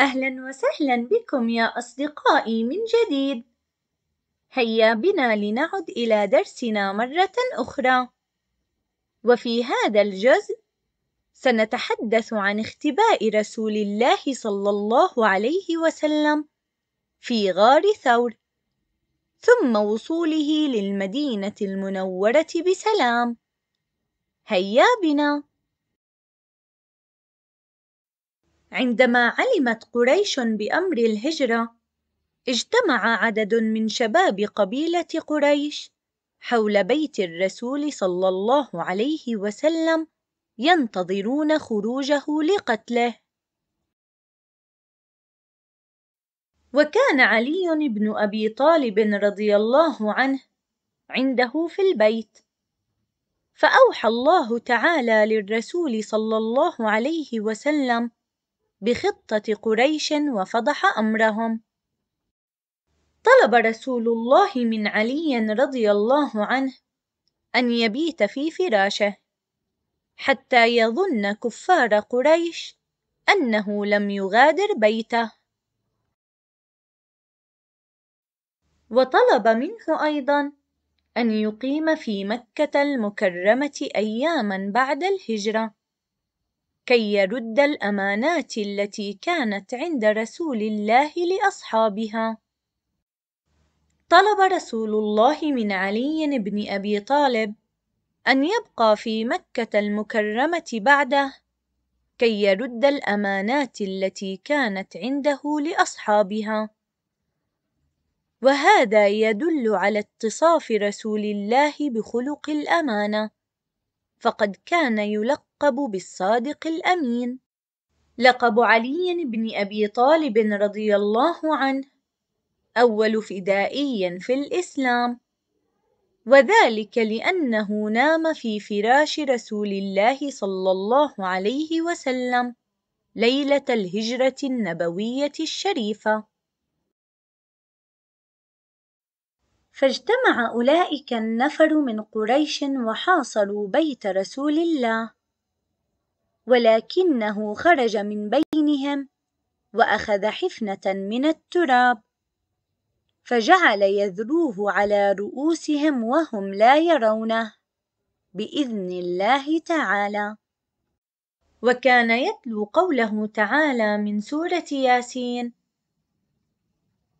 أهلا وسهلا بكم يا أصدقائي من جديد هيا بنا لنعد إلى درسنا مرة أخرى وفي هذا الجزء سنتحدث عن اختباء رسول الله صلى الله عليه وسلم في غار ثور ثم وصوله للمدينة المنورة بسلام هيا بنا عندما علمت قريش بأمر الهجرة اجتمع عدد من شباب قبيلة قريش حول بيت الرسول صلى الله عليه وسلم ينتظرون خروجه لقتله وكان علي بن ابي طالب رضي الله عنه عنده في البيت فاوحى الله تعالى للرسول صلى الله عليه وسلم بخطة قريش وفضح أمرهم طلب رسول الله من علي رضي الله عنه أن يبيت في فراشه حتى يظن كفار قريش أنه لم يغادر بيته وطلب منه أيضا أن يقيم في مكة المكرمة أياما بعد الهجرة كي يرد الأمانات التي كانت عند رسول الله لأصحابها. طلب رسول الله من علي بن أبي طالب أن يبقى في مكة المكرمة بعده كي يرد الأمانات التي كانت عنده لأصحابها. وهذا يدل على اتصاف رسول الله بخلق الأمانة، فقد كان يلقى يلقب بالصادق الأمين لقب علي بن أبي طالب رضي الله عنه أول فدائي في الإسلام وذلك لأنه نام في فراش رسول الله صلى الله عليه وسلم ليلة الهجرة النبوية الشريفة فاجتمع أولئك النفر من قريش وحاصروا بيت رسول الله ولكنه خرج من بينهم واخذ حفنه من التراب فجعل يذروه على رؤوسهم وهم لا يرونه باذن الله تعالى وكان يتلو قوله تعالى من سوره ياسين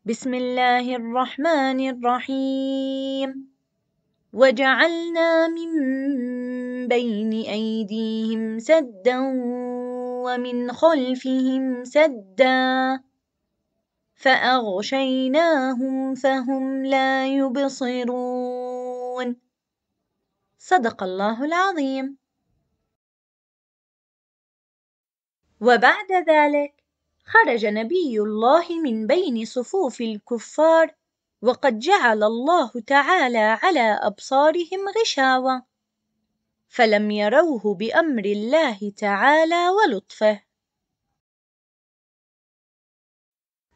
بسم الله الرحمن الرحيم وجعلنا من بين أيديهم سدا ومن خلفهم سدا فأغشيناهم فهم لا يبصرون صدق الله العظيم وبعد ذلك خرج نبي الله من بين صفوف الكفار وقد جعل الله تعالى على أبصارهم غشاوة فلم يروه بأمر الله تعالى ولطفه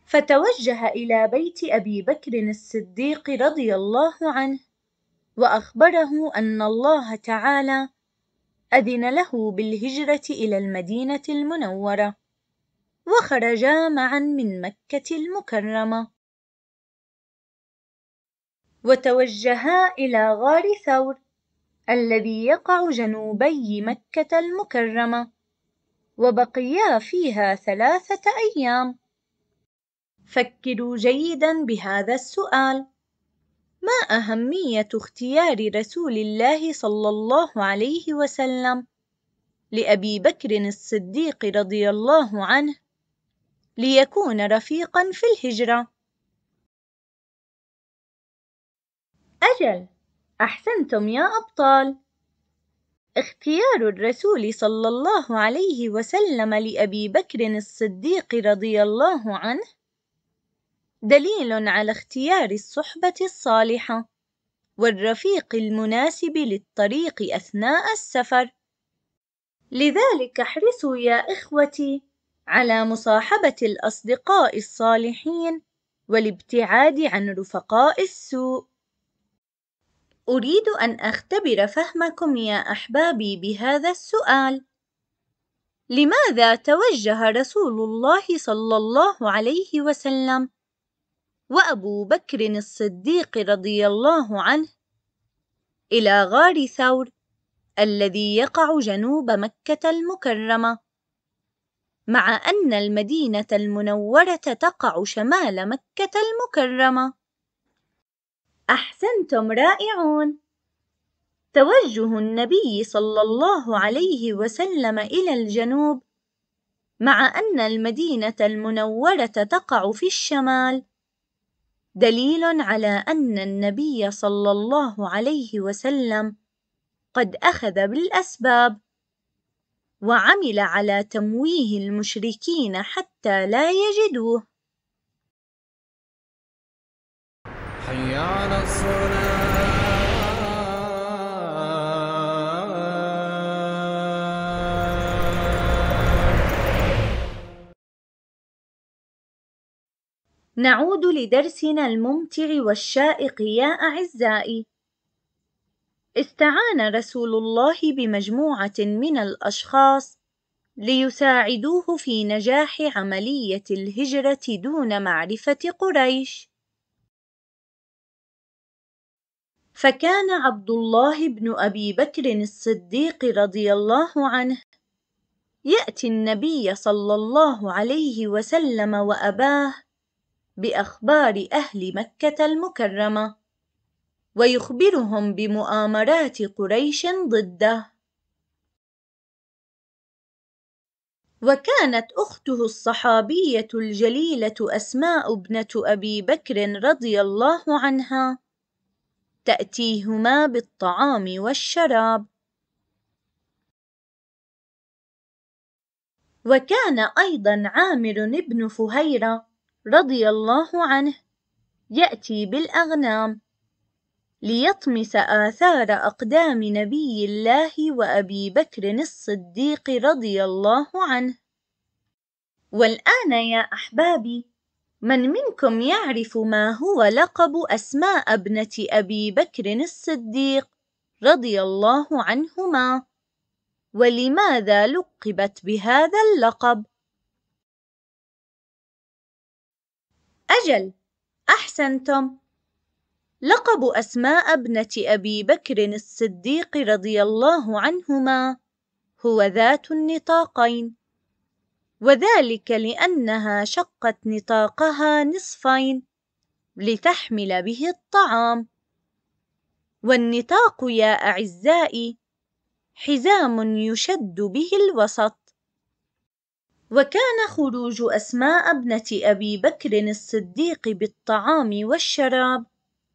فتوجه إلى بيت أبي بكر الصديق رضي الله عنه وأخبره أن الله تعالى أذن له بالهجرة إلى المدينة المنورة وخرجا معا من مكة المكرمة وتوجها إلى غار ثور الذي يقع جنوبي مكة المكرمة وبقيا فيها ثلاثة أيام فكروا جيدا بهذا السؤال ما أهمية اختيار رسول الله صلى الله عليه وسلم لأبي بكر الصديق رضي الله عنه ليكون رفيقا في الهجرة أجل أحسنتم يا أبطال. اختيار الرسول صلى الله عليه وسلم لأبي بكر الصديق رضي الله عنه دليل على اختيار الصحبة الصالحة والرفيق المناسب للطريق أثناء السفر. لذلك احرصوا يا إخوتي على مصاحبة الأصدقاء الصالحين والابتعاد عن رفقاء السوء. أريد أن أختبر فهمكم يا أحبابي بهذا السؤال: لماذا توجه رسول الله صلى الله عليه وسلم وأبو بكر الصديق رضي الله عنه إلى غار ثور الذي يقع جنوب مكة المكرمة، مع أن المدينة المنورة تقع شمال مكة المكرمة. أحسنتم رائعون. توجه النبي صلى الله عليه وسلم إلى الجنوب، مع أن المدينة المنورة تقع في الشمال، دليل على أن النبي صلى الله عليه وسلم قد أخذ بالأسباب، وعمل على تمويه المشركين حتى لا يجدوه. حي على الصلاة نعود لدرسنا الممتع والشائق يا أعزائي استعان رسول الله بمجموعة من الأشخاص ليساعدوه في نجاح عملية الهجرة دون معرفة قريش فكان عبد الله بن ابي بكر الصديق رضي الله عنه ياتي النبي صلى الله عليه وسلم واباه باخبار اهل مكه المكرمه ويخبرهم بمؤامرات قريش ضده وكانت اخته الصحابيه الجليله اسماء ابنه ابي بكر رضي الله عنها تأتيهما بالطعام والشراب وكان أيضا عامر بن فهيرة رضي الله عنه يأتي بالأغنام ليطمس آثار أقدام نبي الله وأبي بكر الصديق رضي الله عنه والآن يا أحبابي من منكم يعرف ما هو لقب أسماء ابنة أبي بكر الصديق رضي الله عنهما ولماذا لقبت بهذا اللقب أجل أحسنتم لقب أسماء ابنة أبي بكر الصديق رضي الله عنهما هو ذات النطاقين وذلك لأنها شقت نطاقها نصفين لتحمل به الطعام والنطاق يا أعزائي حزام يشد به الوسط وكان خروج أسماء ابنة أبي بكر الصديق بالطعام والشراب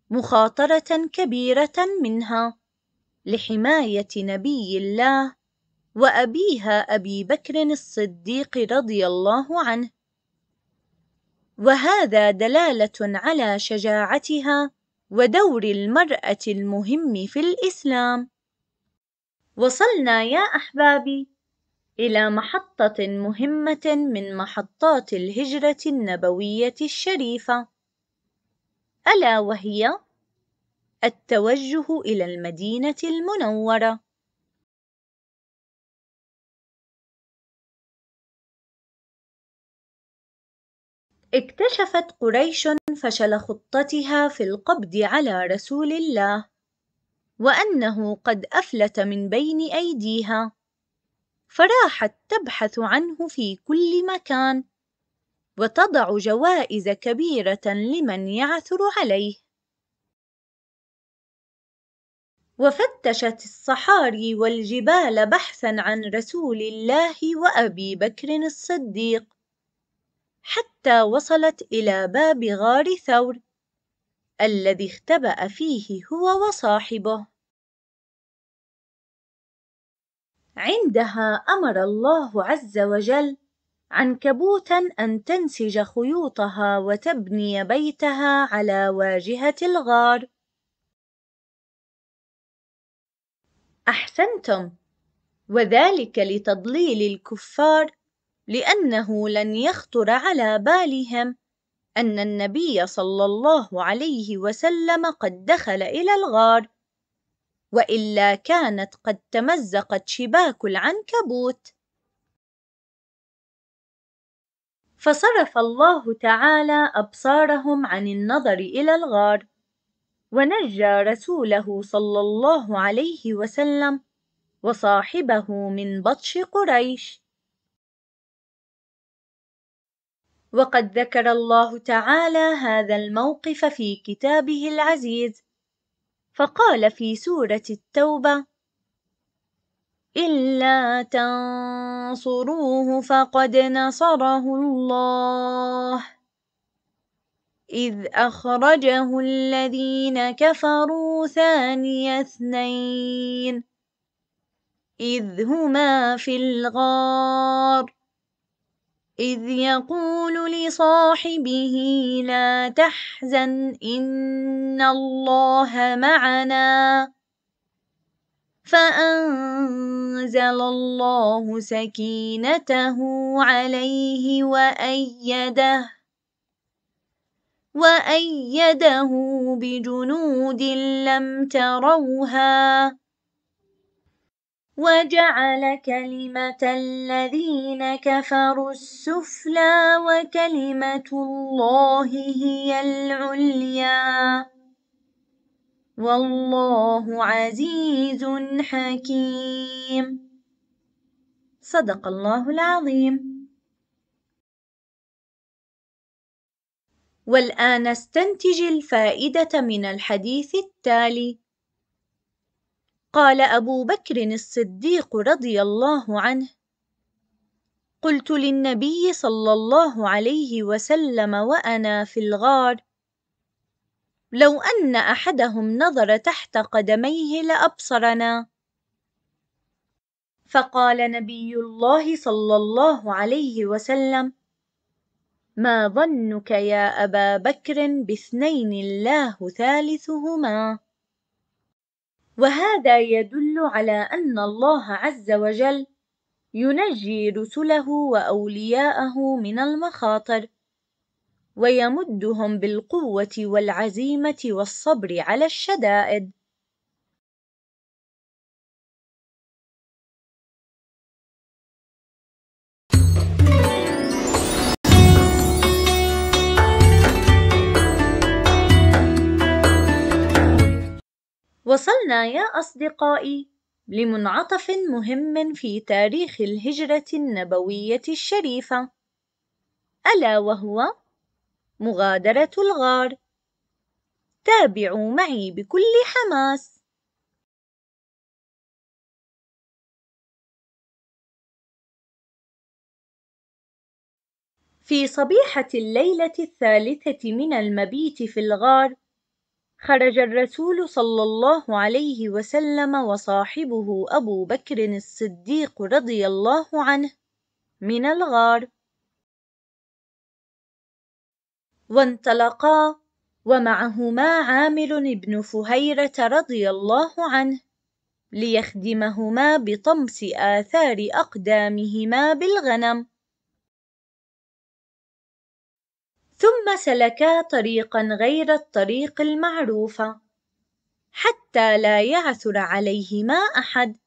مخاطرة كبيرة منها لحماية نبي الله وأبيها أبي بكر الصديق رضي الله عنه وهذا دلالة على شجاعتها ودور المرأة المهم في الإسلام وصلنا يا أحبابي إلى محطة مهمة من محطات الهجرة النبوية الشريفة ألا وهي التوجه إلى المدينة المنورة اكتشفت قريش فشل خطتها في القبض على رسول الله وانه قد افلت من بين ايديها فراحت تبحث عنه في كل مكان وتضع جوائز كبيره لمن يعثر عليه وفتشت الصحاري والجبال بحثا عن رسول الله وابي بكر الصديق حتى وصلت إلى باب غار ثور الذي اختبأ فيه هو وصاحبه عندها أمر الله عز وجل عنكبوتا أن تنسج خيوطها وتبني بيتها على واجهة الغار أحسنتم وذلك لتضليل الكفار لأنه لن يخطر على بالهم أن النبي صلى الله عليه وسلم قد دخل إلى الغار، وإلا كانت قد تمزقت شباك العنكبوت. فصرف الله تعالى أبصارهم عن النظر إلى الغار، ونجى رسوله صلى الله عليه وسلم وصاحبه من بطش قريش. وقد ذكر الله تعالى هذا الموقف في كتابه العزيز فقال في سورة التوبة إلا تنصروه فقد نصره الله إذ أخرجه الذين كفروا ثاني اثنين إذ هما في الغار إذ يقول لصاحبه لا تحزن إن الله معنا فأنزل الله سكينته عليه وأيده وأيده بجنود لم تروها وجعل كلمة الذين كفروا السفلى وكلمة الله هي العليا والله عزيز حكيم صدق الله العظيم والآن استنتج الفائدة من الحديث التالي قال أبو بكر الصديق رضي الله عنه قلت للنبي صلى الله عليه وسلم وأنا في الغار لو أن أحدهم نظر تحت قدميه لأبصرنا فقال نبي الله صلى الله عليه وسلم ما ظنك يا أبا بكر باثنين الله ثالثهما وهذا يدل على أن الله عز وجل ينجي رسله وأولياءه من المخاطر ويمدهم بالقوة والعزيمة والصبر على الشدائد وصلنا يا أصدقائي لمنعطف مهم في تاريخ الهجرة النبوية الشريفة، ألا وهو مغادرة الغار. تابعوا معي بكل حماس. في صبيحة الليلة الثالثة من المبيت في الغار خرج الرسول صلى الله عليه وسلم وصاحبه أبو بكر الصديق رضي الله عنه من الغار وانطلقا ومعهما عامر بن فهيرة رضي الله عنه ليخدمهما بطمس آثار أقدامهما بالغنم ثم سلكا طريقا غير الطريق المعروفة حتى لا يعثر عليهما أحد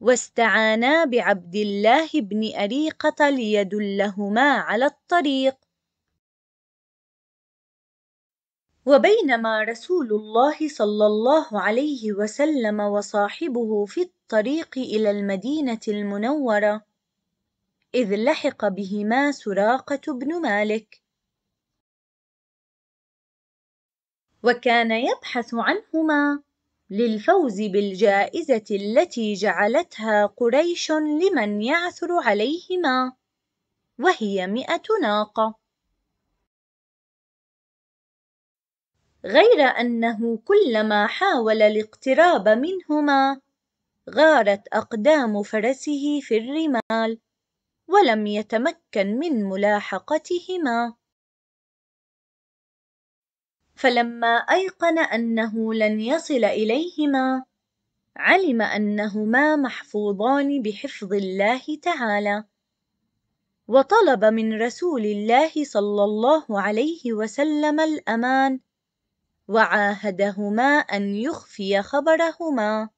واستعانا بعبد الله بن أريقة ليدلهما على الطريق وبينما رسول الله صلى الله عليه وسلم وصاحبه في الطريق إلى المدينة المنورة إذ لحق بهما سراقة بن مالك وكان يبحث عنهما للفوز بالجائزة التي جعلتها قريش لمن يعثر عليهما وهي مئة ناقة غير أنه كلما حاول الاقتراب منهما غارت أقدام فرسه في الرمال ولم يتمكن من ملاحقتهما فلما ايقن انه لن يصل اليهما علم انهما محفوظان بحفظ الله تعالى وطلب من رسول الله صلى الله عليه وسلم الامان وعاهدهما ان يخفي خبرهما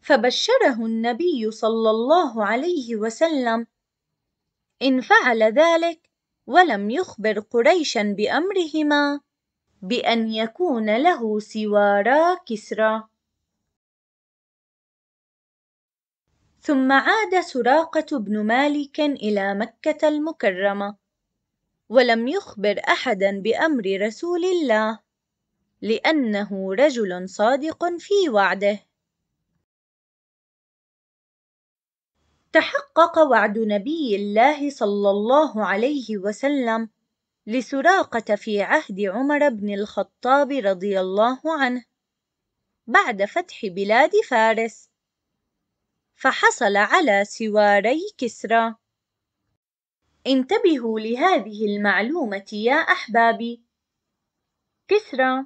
فبشره النبي صلى الله عليه وسلم ان فعل ذلك ولم يخبر قريشا بأمرهما بأن يكون له سوارا كسرى ثم عاد سراقة بن مالك إلى مكة المكرمة ولم يخبر أحدا بأمر رسول الله لأنه رجل صادق في وعده تحقق وعد نبي الله صلى الله عليه وسلم لسراقة في عهد عمر بن الخطاب رضي الله عنه بعد فتح بلاد فارس فحصل على سواري كسرى انتبهوا لهذه المعلومة يا أحبابي كسرى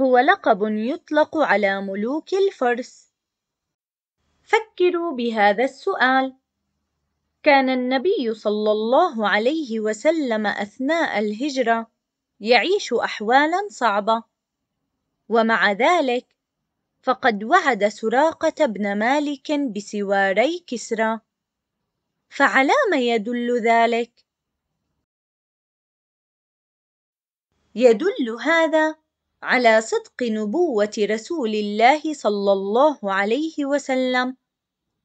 هو لقب يطلق على ملوك الفرس فكروا بهذا السؤال كان النبي صلى الله عليه وسلم اثناء الهجره يعيش احوالا صعبه ومع ذلك فقد وعد سراقه بن مالك بسواري كسرى فعلى ما يدل ذلك يدل هذا على صدق نبوة رسول الله صلى الله عليه وسلم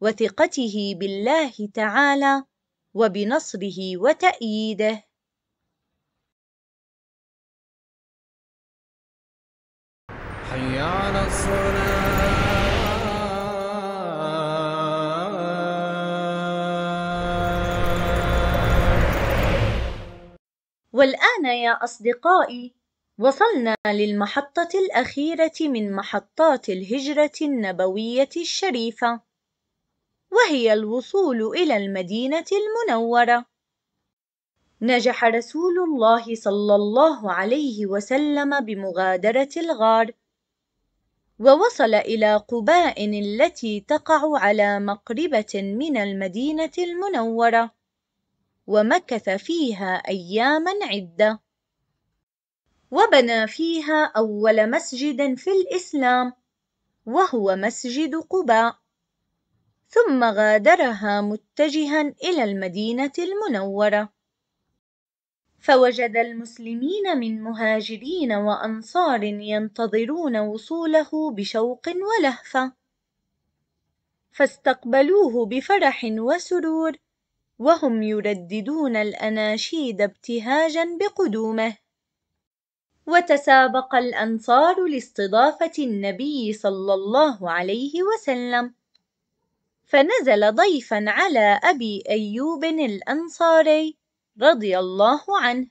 وثقته بالله تعالى وبنصره وتأييده حي على الصلاه والآن يا أصدقائي وصلنا للمحطة الأخيرة من محطات الهجرة النبوية الشريفة، وهي الوصول إلى المدينة المنورة. نجح رسول الله صلى الله عليه وسلم بمغادرة الغار، ووصل إلى قباء التي تقع على مقربة من المدينة المنورة، ومكث فيها أيامًا عدة. وبنى فيها أول مسجد في الإسلام وهو مسجد قباء ثم غادرها متجها إلى المدينة المنورة فوجد المسلمين من مهاجرين وأنصار ينتظرون وصوله بشوق ولهفة فاستقبلوه بفرح وسرور وهم يرددون الأناشيد ابتهاجا بقدومه وتسابق الأنصار لاستضافة النبي صلى الله عليه وسلم، فنزل ضيفًا على أبي أيوب الأنصاري رضي الله عنه،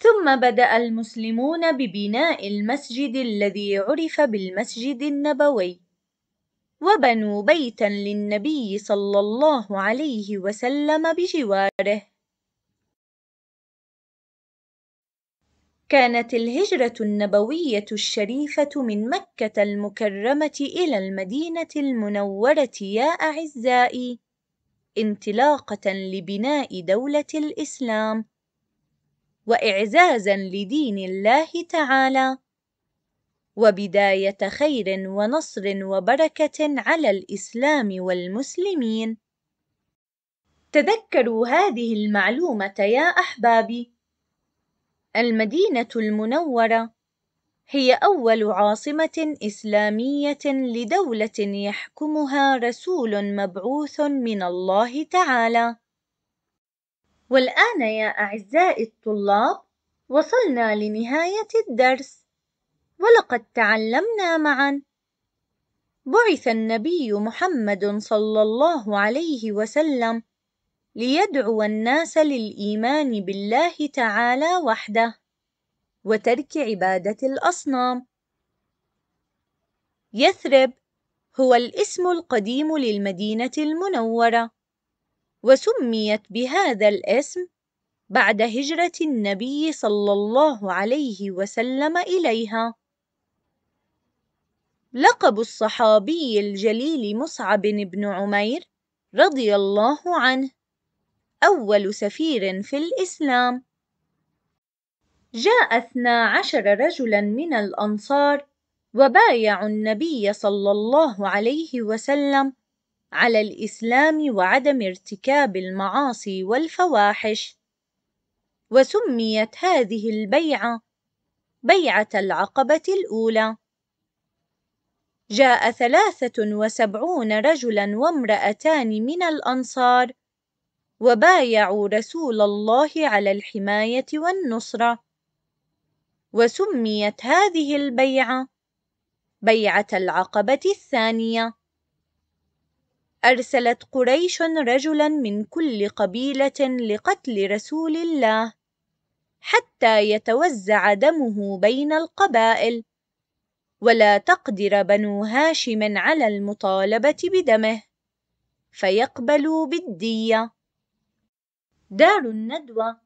ثم بدأ المسلمون ببناء المسجد الذي عُرف بالمسجد النبوي، وبنوا بيتًا للنبي صلى الله عليه وسلم بجواره. كانت الهجرة النبوية الشريفة من مكة المكرمة إلى المدينة المنورة يا أعزائي انطلاقة لبناء دولة الإسلام وإعزازا لدين الله تعالى وبداية خير ونصر وبركة على الإسلام والمسلمين تذكروا هذه المعلومة يا أحبابي المدينة المنورة هي أول عاصمة إسلامية لدولة يحكمها رسول مبعوث من الله تعالى. والآن يا أعزائي الطلاب، وصلنا لنهاية الدرس، ولقد تعلمنا معًا بعث النبي محمد صلى الله عليه وسلم ليدعو الناس للإيمان بالله تعالى وحده وترك عبادة الأصنام يثرب هو الاسم القديم للمدينة المنورة وسميت بهذا الاسم بعد هجرة النبي صلى الله عليه وسلم إليها لقب الصحابي الجليل مصعب بن عمير رضي الله عنه أول سفير في الإسلام جاء اثنا عشر رجلا من الأنصار وبايعوا النبي صلى الله عليه وسلم على الإسلام وعدم ارتكاب المعاصي والفواحش وسميت هذه البيعة بيعة العقبة الأولى جاء ثلاثة وسبعون رجلا وامرأتان من الأنصار وبايعوا رسول الله على الحماية والنصرة وسميت هذه البيعة بيعة العقبة الثانية أرسلت قريش رجلا من كل قبيلة لقتل رسول الله حتى يتوزع دمه بين القبائل ولا تقدر بنو هاشم على المطالبة بدمه فيقبلوا بالدية دار الندوة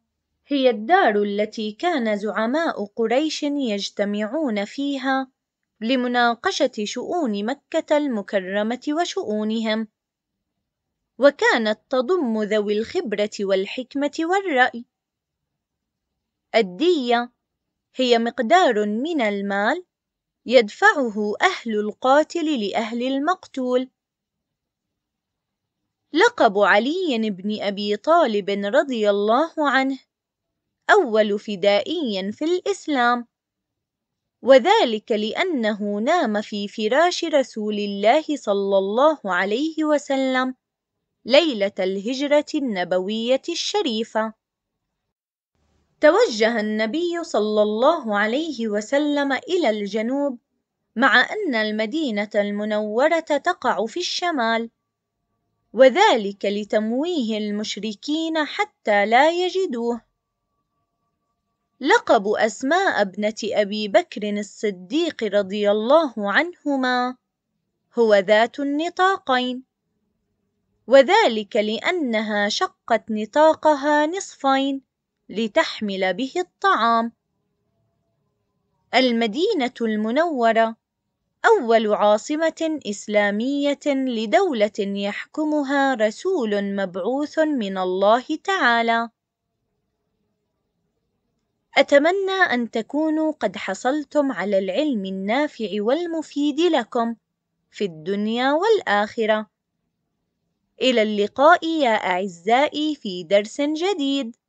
هي الدار التي كان زعماء قريش يجتمعون فيها لمناقشة شؤون مكة المكرمة وشؤونهم، وكانت تضم ذوي الخبرة والحكمة والرأي. الدية هي مقدار من المال يدفعه أهل القاتل لأهل المقتول لقب علي بن أبي طالب رضي الله عنه أول فدائي في الإسلام وذلك لأنه نام في فراش رسول الله صلى الله عليه وسلم ليلة الهجرة النبوية الشريفة توجه النبي صلى الله عليه وسلم إلى الجنوب مع أن المدينة المنورة تقع في الشمال وذلك لتمويه المشركين حتى لا يجدوه لقب أسماء ابنة أبي بكر الصديق رضي الله عنهما هو ذات النطاقين وذلك لأنها شقت نطاقها نصفين لتحمل به الطعام المدينة المنورة أول عاصمة إسلامية لدولة يحكمها رسول مبعوث من الله تعالى. أتمنى أن تكونوا قد حصلتم على العلم النافع والمفيد لكم في الدنيا والآخرة. إلى اللقاء يا أعزائي في درس جديد.